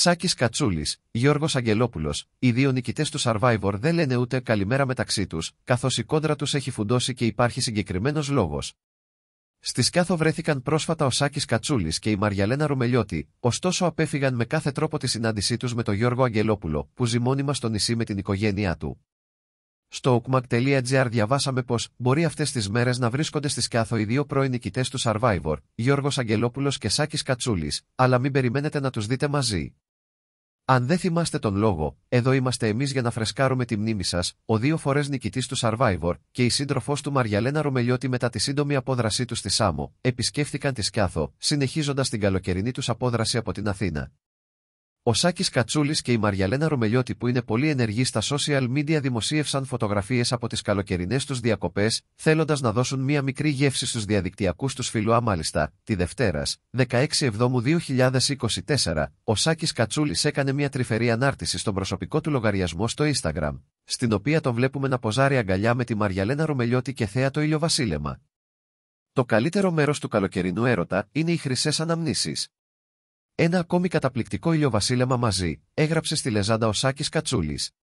Σάκης Κατσούλης, Γιώργος Αγγελόπουλος, οι δύο νικητές του Survivor δεν λένε ούτε καλημέρα μεταξύ τους, καθώς η κόντρα τους έχει φουντώσει και υπάρχει συγκεκριμένος λόγος. Στη Σκάθο βρέθηκαν πρόσφατα ο Σάκης Κατσούλης και η Μαριαλένα Ρουμελιώτη, ωστόσο απέφυγαν με κάθε τρόπο τη συνάντησή τους με τον Γιώργο Αγγελόπουλο, που ζει μόνιμα στο νησί με την οικογένειά του. Στο okmak.gr διαβάσαμε πως μπορεί αυτές τις μέρες να βρίσκονται στη Σκάθο οι δύο πρώην νικητές του Survivor, Γιώργος Αγγελόπουλος και Σάκης Κατσούλης, αλλά μην περιμένετε να τους δείτε μαζί. Αν δεν θυμάστε τον λόγο, εδώ είμαστε εμείς για να φρεσκάρουμε τη μνήμη σας, ο δύο φορές νικητής του Survivor και η σύντροφός του Μαριαλένα Ρωμελιώτη μετά τη σύντομη απόδρασή τους στη Σάμο, επισκέφθηκαν τη Σκιάθο, συνεχίζοντας την καλοκαιρινή τους απόδραση από την Αθήνα. Ο Σάκης Κατσούλης και η Μαριαλένα Ρωμελιώτη, που είναι πολύ ενεργοί στα social media, δημοσίευσαν φωτογραφίες από τις καλοκαιρινές τους διακοπές, θέλοντας να δώσουν μία μικρή γεύση στους διαδικτυακούς τους φίλου. μάλιστα, τη Δευτέρας, 16 Εβδόμου 2024, ο Σάκης Κατσούλης έκανε μία τρυφερή ανάρτηση στον προσωπικό του λογαριασμό στο Instagram, στην οποία τον βλέπουμε να ποζάρει αγκαλιά με τη Μαριαλένα Ρωμελιώτη και θέα το βασίλεμα. Το καλύτερο μέρος του καλοκαιρινού έρωτα είναι οι χρυσές αναμνήσεις. Ένα ακόμη καταπληκτικό ηλιοβασίλεμα μαζί, έγραψε στη Λεζάντα ο Σάκης Κατσούλης,